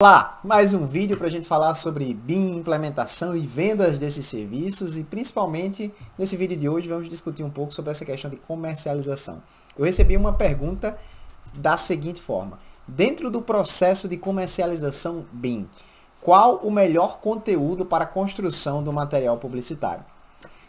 Olá, mais um vídeo para a gente falar sobre BIM, implementação e vendas desses serviços e principalmente nesse vídeo de hoje vamos discutir um pouco sobre essa questão de comercialização. Eu recebi uma pergunta da seguinte forma, dentro do processo de comercialização BIM, qual o melhor conteúdo para a construção do material publicitário?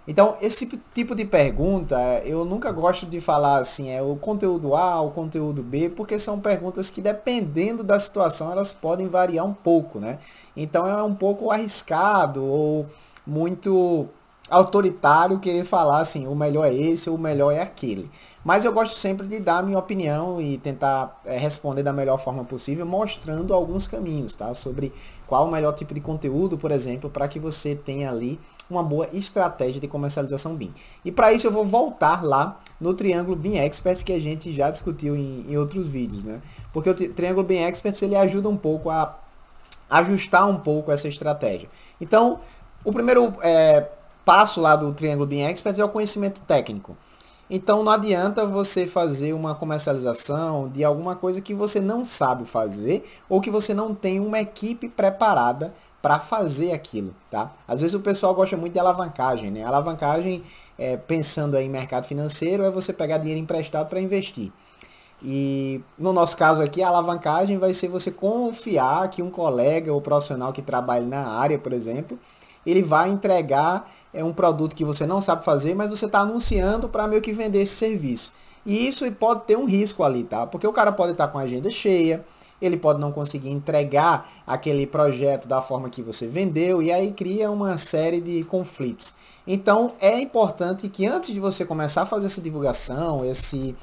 Então, esse tipo de pergunta, eu nunca gosto de falar assim, é o conteúdo A, o conteúdo B, porque são perguntas que, dependendo da situação, elas podem variar um pouco, né? Então, é um pouco arriscado ou muito autoritário querer falar assim, o melhor é esse, o melhor é aquele. Mas eu gosto sempre de dar a minha opinião e tentar é, responder da melhor forma possível, mostrando alguns caminhos, tá? Sobre qual o melhor tipo de conteúdo, por exemplo, para que você tenha ali uma boa estratégia de comercialização BIM. E para isso eu vou voltar lá no Triângulo BIM Experts que a gente já discutiu em, em outros vídeos, né? Porque o Triângulo BIM Experts ele ajuda um pouco a ajustar um pouco essa estratégia. Então, o primeiro é, passo lá do Triângulo de Experts é o conhecimento técnico. Então não adianta você fazer uma comercialização de alguma coisa que você não sabe fazer ou que você não tem uma equipe preparada para fazer aquilo, tá? Às vezes o pessoal gosta muito de alavancagem, né? Alavancagem, é, pensando aí em mercado financeiro, é você pegar dinheiro emprestado para investir. E no nosso caso aqui, a alavancagem vai ser você confiar que um colega ou profissional que trabalha na área, por exemplo, ele vai entregar é um produto que você não sabe fazer, mas você está anunciando para meio que vender esse serviço. E isso pode ter um risco ali, tá? Porque o cara pode estar tá com a agenda cheia, ele pode não conseguir entregar aquele projeto da forma que você vendeu e aí cria uma série de conflitos. Então é importante que antes de você começar a fazer essa divulgação, esse,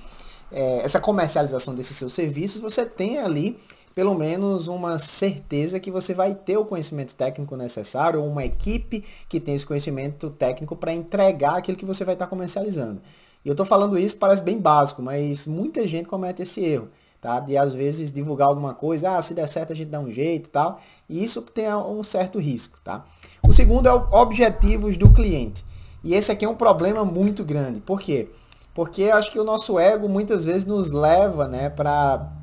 é, essa comercialização desses seus serviços, você tenha ali pelo menos uma certeza que você vai ter o conhecimento técnico necessário, ou uma equipe que tem esse conhecimento técnico para entregar aquilo que você vai estar tá comercializando. E eu estou falando isso, parece bem básico, mas muita gente comete esse erro. Tá? De às vezes divulgar alguma coisa, ah, se der certo a gente dá um jeito e tal. E isso tem um certo risco, tá? O segundo é o objetivos do cliente. E esse aqui é um problema muito grande. Por quê? Porque acho que o nosso ego muitas vezes nos leva, né, para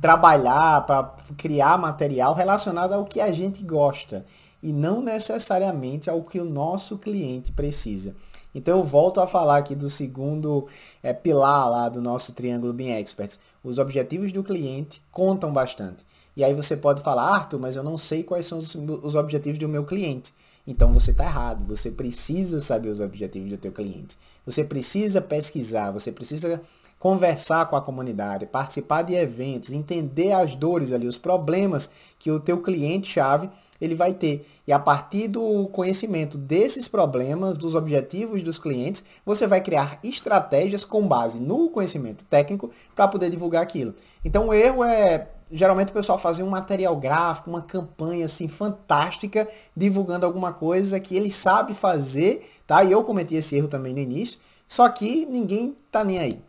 trabalhar, para criar material relacionado ao que a gente gosta e não necessariamente ao que o nosso cliente precisa. Então eu volto a falar aqui do segundo é, pilar lá do nosso triângulo Being Experts. Os objetivos do cliente contam bastante. E aí você pode falar, Arthur, mas eu não sei quais são os, os objetivos do meu cliente. Então você está errado. Você precisa saber os objetivos do teu cliente. Você precisa pesquisar. Você precisa conversar com a comunidade, participar de eventos, entender as dores ali, os problemas que o teu cliente-chave ele vai ter. E a partir do conhecimento desses problemas, dos objetivos dos clientes, você vai criar estratégias com base no conhecimento técnico para poder divulgar aquilo. Então o erro é geralmente o pessoal fazer um material gráfico, uma campanha assim fantástica, divulgando alguma coisa que ele sabe fazer, tá? E eu cometi esse erro também no início, só que ninguém tá nem aí.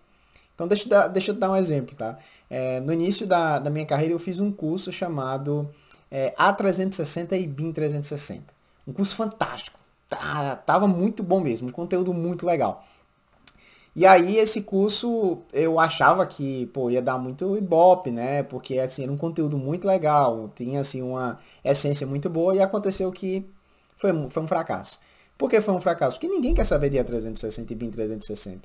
Então, deixa eu dar, deixa eu dar um exemplo, tá? É, no início da, da minha carreira, eu fiz um curso chamado é, A360 e BIM 360. Um curso fantástico. Tá, tava muito bom mesmo, um conteúdo muito legal. E aí esse curso eu achava que, pô, ia dar muito ibope, né? Porque assim, era um conteúdo muito legal, tinha assim uma essência muito boa e aconteceu que foi, foi um fracasso. Por que foi um fracasso? Porque ninguém quer saber de A360 e BIM 360.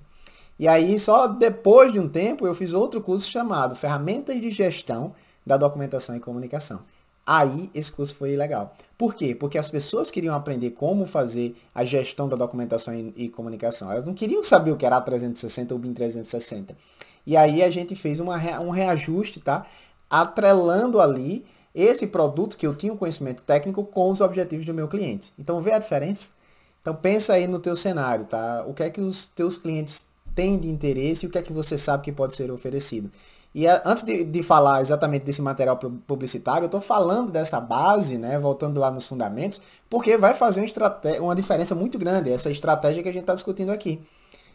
E aí, só depois de um tempo, eu fiz outro curso chamado Ferramentas de Gestão da Documentação e Comunicação. Aí, esse curso foi legal. Por quê? Porque as pessoas queriam aprender como fazer a gestão da documentação e, e comunicação. Elas não queriam saber o que era a 360 ou o BIM 360. E aí, a gente fez uma, um reajuste, tá? Atrelando ali esse produto que eu tinha o conhecimento técnico com os objetivos do meu cliente. Então, vê a diferença? Então, pensa aí no teu cenário, tá? O que é que os teus clientes tem de interesse e o que é que você sabe que pode ser oferecido. E antes de, de falar exatamente desse material publicitário, eu estou falando dessa base, né, voltando lá nos fundamentos, porque vai fazer uma, uma diferença muito grande, essa estratégia que a gente está discutindo aqui.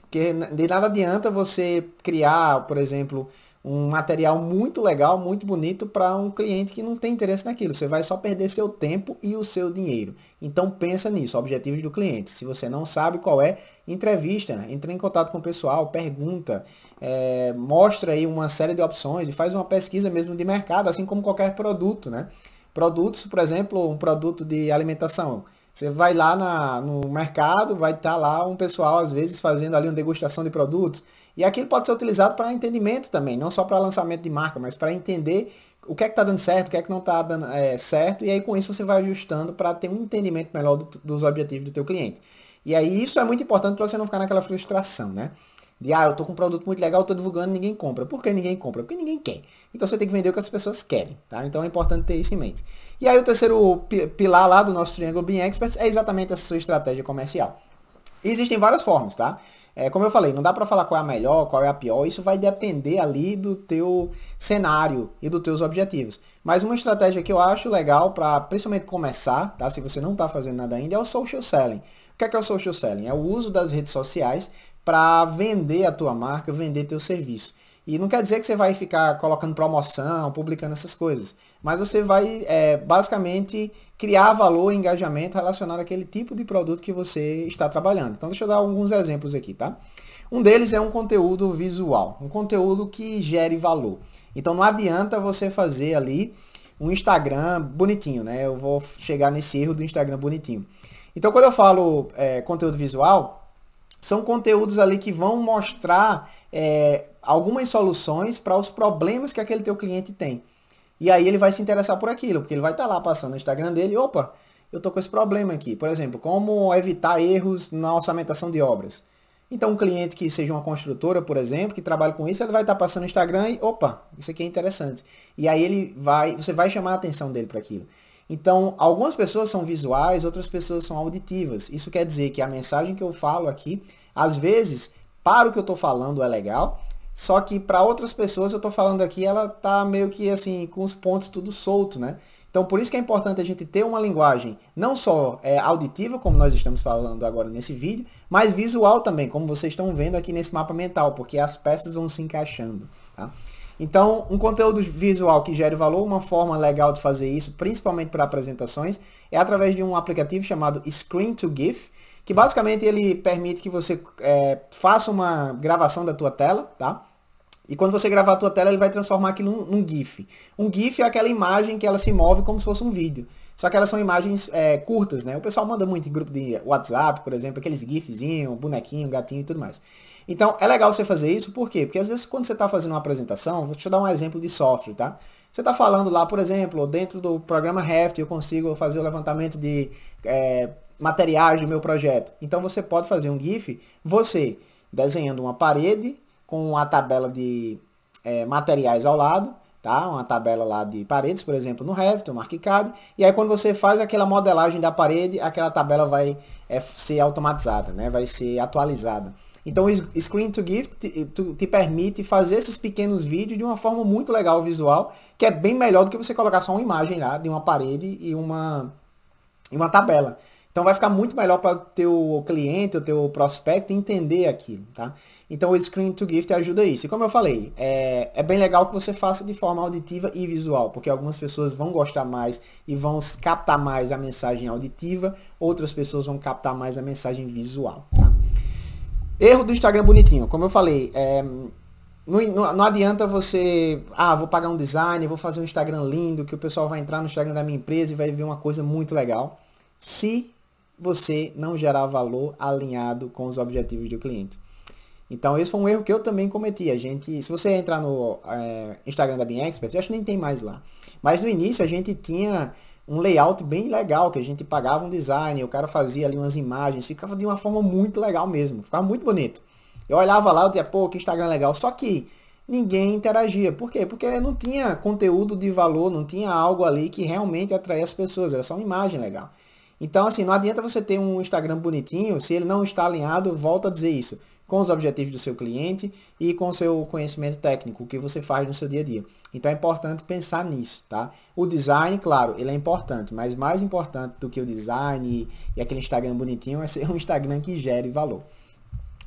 Porque de nada adianta você criar, por exemplo, um material muito legal, muito bonito para um cliente que não tem interesse naquilo. Você vai só perder seu tempo e o seu dinheiro. Então pensa nisso, objetivos do cliente. Se você não sabe qual é, entrevista, né? entre em contato com o pessoal, pergunta, é, mostra aí uma série de opções e faz uma pesquisa mesmo de mercado, assim como qualquer produto, né? Produtos, por exemplo, um produto de alimentação. Você vai lá na, no mercado, vai estar tá lá um pessoal às vezes fazendo ali uma degustação de produtos e aquilo pode ser utilizado para entendimento também, não só para lançamento de marca, mas para entender o que é que está dando certo, o que é que não está dando é, certo, e aí com isso você vai ajustando para ter um entendimento melhor do, dos objetivos do teu cliente. E aí isso é muito importante para você não ficar naquela frustração, né? De, ah, eu estou com um produto muito legal, estou divulgando, ninguém compra. Por que ninguém compra? Porque ninguém quer. Então você tem que vender o que as pessoas querem, tá? Então é importante ter isso em mente. E aí o terceiro pilar lá do nosso Triângulo Being Experts é exatamente essa sua estratégia comercial. existem várias formas, tá? É, como eu falei, não dá para falar qual é a melhor, qual é a pior, isso vai depender ali do teu cenário e dos teus objetivos. Mas uma estratégia que eu acho legal para principalmente começar, tá? Se você não está fazendo nada ainda, é o social selling. O que é, que é o social selling? É o uso das redes sociais para vender a tua marca, vender teu serviço. E não quer dizer que você vai ficar colocando promoção, publicando essas coisas. Mas você vai é, basicamente criar valor e engajamento relacionado àquele tipo de produto que você está trabalhando. Então deixa eu dar alguns exemplos aqui, tá? Um deles é um conteúdo visual, um conteúdo que gere valor. Então não adianta você fazer ali um Instagram bonitinho, né? Eu vou chegar nesse erro do Instagram bonitinho. Então quando eu falo é, conteúdo visual, são conteúdos ali que vão mostrar é, algumas soluções para os problemas que aquele teu cliente tem. E aí ele vai se interessar por aquilo, porque ele vai estar tá lá passando no Instagram dele, opa, eu tô com esse problema aqui. Por exemplo, como evitar erros na orçamentação de obras. Então, um cliente que seja uma construtora, por exemplo, que trabalha com isso, ele vai estar tá passando no Instagram e, opa, isso aqui é interessante. E aí ele vai, você vai chamar a atenção dele para aquilo. Então, algumas pessoas são visuais, outras pessoas são auditivas. Isso quer dizer que a mensagem que eu falo aqui, às vezes, para o que eu estou falando é legal, só que para outras pessoas eu estou falando aqui, ela tá meio que assim, com os pontos tudo solto, né? Então, por isso que é importante a gente ter uma linguagem não só é, auditiva, como nós estamos falando agora nesse vídeo, mas visual também, como vocês estão vendo aqui nesse mapa mental, porque as peças vão se encaixando. Tá? Então, um conteúdo visual que gere valor, uma forma legal de fazer isso, principalmente para apresentações, é através de um aplicativo chamado Screen to GIF, que basicamente ele permite que você é, faça uma gravação da tua tela, tá? E quando você gravar a tua tela, ele vai transformar aquilo num, num GIF. Um GIF é aquela imagem que ela se move como se fosse um vídeo. Só que elas são imagens é, curtas, né? O pessoal manda muito em grupo de WhatsApp, por exemplo, aqueles gifzinho, bonequinho, gatinho e tudo mais. Então, é legal você fazer isso, por quê? Porque às vezes quando você está fazendo uma apresentação, vou te dar um exemplo de software, tá? Você está falando lá, por exemplo, dentro do programa Raft eu consigo fazer o levantamento de é, materiais do meu projeto. Então você pode fazer um GIF, você desenhando uma parede com a tabela de é, materiais ao lado, tá? Uma tabela lá de paredes, por exemplo, no Revit ou no ArcCAD E aí quando você faz aquela modelagem da parede, aquela tabela vai é, ser automatizada, né? Vai ser atualizada. Então o Screen to Gift te, te, permite fazer esses pequenos vídeos de uma forma muito legal visual, que é bem melhor do que você colocar só uma imagem lá de uma parede e uma, e uma tabela. Então vai ficar muito melhor para o teu cliente, o teu prospecto entender aquilo, tá? Então o Screen to Gift ajuda isso. E como eu falei, é, é bem legal que você faça de forma auditiva e visual, porque algumas pessoas vão gostar mais e vão captar mais a mensagem auditiva, outras pessoas vão captar mais a mensagem visual, tá? Erro do Instagram bonitinho. Como eu falei, é, não, não, adianta você, ah, vou pagar um design, vou fazer um Instagram lindo, que o pessoal vai entrar no Instagram da minha empresa e vai ver uma coisa muito legal. Se você não gerar valor alinhado com os objetivos do cliente. Então, esse foi um erro que eu também cometi. A gente, se você entrar no é, Instagram da Bean Expert, eu acho que nem tem mais lá. Mas no início a gente tinha um layout bem legal, que a gente pagava um design, o cara fazia ali umas imagens, ficava de uma forma muito legal mesmo, ficava muito bonito. Eu olhava lá e dizia, pô, que Instagram legal. Só que ninguém interagia. Por quê? Porque não tinha conteúdo de valor, não tinha algo ali que realmente atraía as pessoas, era só uma imagem legal. Então, assim, não adianta você ter um Instagram bonitinho se ele não está alinhado, volta a dizer isso, com os objetivos do seu cliente e com o seu conhecimento técnico, o que você faz no seu dia a dia. Então, é importante pensar nisso, tá? O design, claro, ele é importante, mas mais importante do que o design e, e aquele Instagram bonitinho é ser um Instagram que gere valor.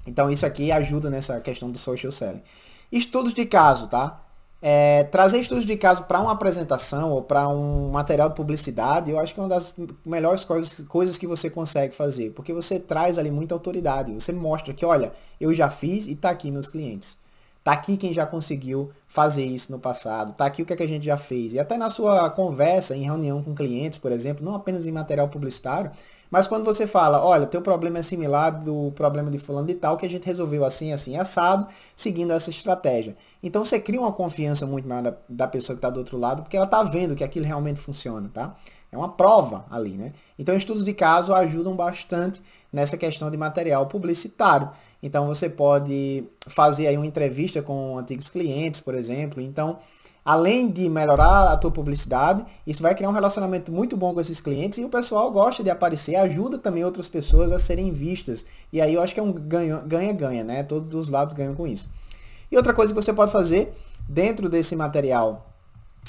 Então, isso aqui ajuda nessa questão do social selling. Estudos de caso, tá? É, trazer estudos de caso para uma apresentação ou para um material de publicidade, eu acho que é uma das melhores coisas, coisas que você consegue fazer, porque você traz ali muita autoridade, você mostra que, olha, eu já fiz e está aqui meus clientes. Está aqui quem já conseguiu fazer isso no passado, está aqui o que, é que a gente já fez. E até na sua conversa, em reunião com clientes, por exemplo, não apenas em material publicitário, mas quando você fala, olha, teu problema é similar do problema de fulano de tal, que a gente resolveu assim, assim, assado, seguindo essa estratégia. Então você cria uma confiança muito maior da, da pessoa que está do outro lado, porque ela está vendo que aquilo realmente funciona, tá? É uma prova ali, né? Então estudos de caso ajudam bastante nessa questão de material publicitário. Então você pode fazer aí uma entrevista com antigos clientes, por exemplo. Então além de melhorar a tua publicidade, isso vai criar um relacionamento muito bom com esses clientes e o pessoal gosta de aparecer, ajuda também outras pessoas a serem vistas. E aí eu acho que é um ganha-ganha, né? Todos os lados ganham com isso. E outra coisa que você pode fazer dentro desse material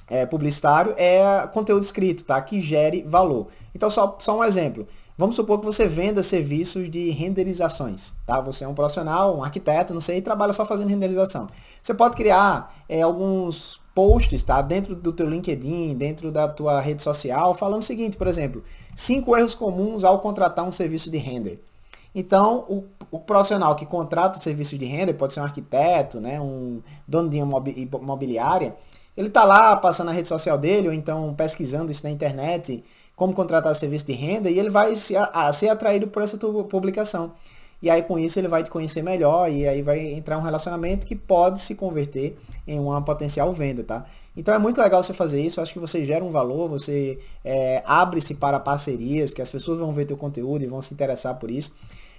é, publicitário é conteúdo escrito, tá? Que gere valor. Então, só, só um exemplo. Vamos supor que você venda serviços de renderizações, tá? Você é um profissional, um arquiteto, não sei, e trabalha só fazendo renderização. Você pode criar é, alguns posts, tá? Dentro do teu LinkedIn, dentro da tua rede social, falando o seguinte, por exemplo, cinco erros comuns ao contratar um serviço de render. Então, o, o profissional que contrata serviço de render, pode ser um arquiteto, né? Um dono de imobiliária, ele tá lá passando a rede social dele, ou então pesquisando isso na internet, como contratar serviço de renda e ele vai se, a, ser atraído por essa tua publicação. E aí com isso ele vai te conhecer melhor e aí vai entrar um relacionamento que pode se converter em uma potencial venda, tá? Então é muito legal você fazer isso, acho que você gera um valor, você é, abre-se para parcerias, que as pessoas vão ver teu conteúdo e vão se interessar por isso.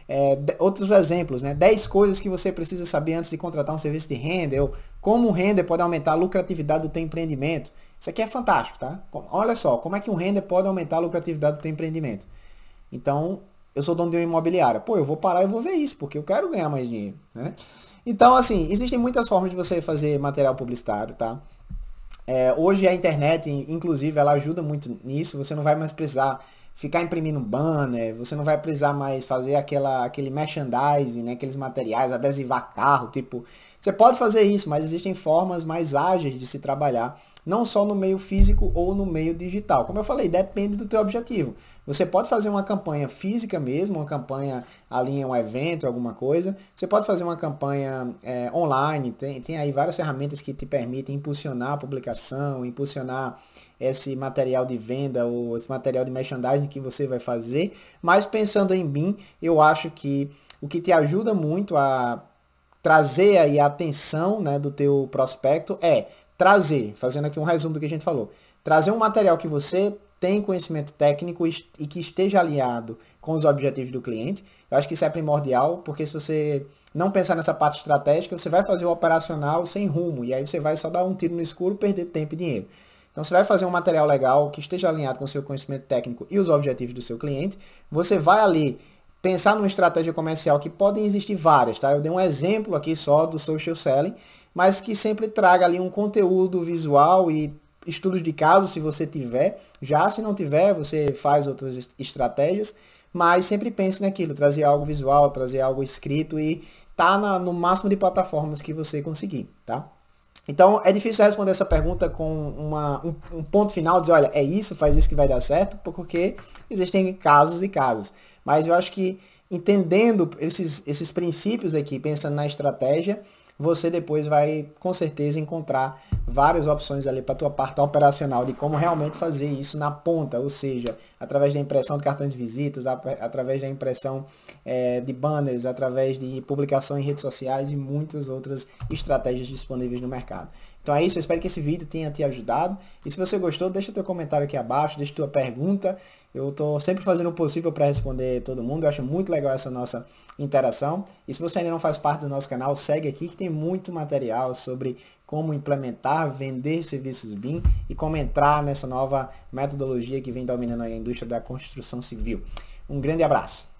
É, outros exemplos, né? 10 coisas que você precisa saber antes de contratar um serviço de render, ou como o render pode aumentar a lucratividade do teu empreendimento. Isso aqui é fantástico, tá? Olha só, como é que um render pode aumentar a lucratividade do teu empreendimento? Então, eu sou dono de uma imobiliária. Pô, eu vou parar e vou ver isso, porque eu quero ganhar mais dinheiro, né? Então, assim, existem muitas formas de você fazer material publicitário, tá? É, hoje a internet, inclusive, ela ajuda muito nisso. Você não vai mais precisar ficar imprimindo banner, você não vai precisar mais fazer aquela, aquele merchandising, né, aqueles materiais, adesivar carro, tipo, você pode fazer isso, mas existem formas mais ágeis de se trabalhar, não só no meio físico ou no meio digital. Como eu falei, depende do teu objetivo. Você pode fazer uma campanha física mesmo, uma campanha ali em um evento, alguma coisa. Você pode fazer uma campanha é, online, tem, tem aí várias ferramentas que te permitem impulsionar a publicação, impulsionar esse material de venda ou esse material de merchandising que você vai fazer. Mas pensando em BIM, eu acho que o que te ajuda muito a trazer aí a atenção né, do teu prospecto é trazer, fazendo aqui um resumo do que a gente falou, trazer um material que você tem conhecimento técnico e que esteja alinhado com os objetivos do cliente. Eu acho que isso é primordial, porque se você não pensar nessa parte estratégica, você vai fazer o operacional sem rumo, e aí você vai só dar um tiro no escuro, perder tempo e dinheiro. Então você vai fazer um material legal que esteja alinhado com o seu conhecimento técnico e os objetivos do seu cliente. Você vai ali pensar numa estratégia comercial, que podem existir várias, tá? Eu dei um exemplo aqui só do social selling, mas que sempre traga ali um conteúdo visual e estudos de caso, se você tiver. Já se não tiver, você faz outras estratégias, mas sempre pense naquilo, trazer algo visual, trazer algo escrito e tá na, no máximo de plataformas que você conseguir, tá? Então, é difícil responder essa pergunta com uma, um, um ponto final, dizer, olha, é isso, faz isso que vai dar certo, porque existem casos e casos. Mas eu acho que entendendo esses, esses princípios aqui, pensando na estratégia, você depois vai com certeza encontrar várias opções ali para a tua parte operacional de como realmente fazer isso na ponta, ou seja, através da impressão de cartões de visitas, através da impressão é, de banners, através de publicação em redes sociais e muitas outras estratégias disponíveis no mercado. Então é isso, eu espero que esse vídeo tenha te ajudado. E se você gostou, deixa teu comentário aqui abaixo, deixa tua pergunta. Eu estou sempre fazendo o possível para responder todo mundo. Eu acho muito legal essa nossa interação. E se você ainda não faz parte do nosso canal, segue aqui que tem muito material sobre como implementar, vender serviços BIM e como entrar nessa nova metodologia que vem dominando a indústria da construção civil. Um grande abraço!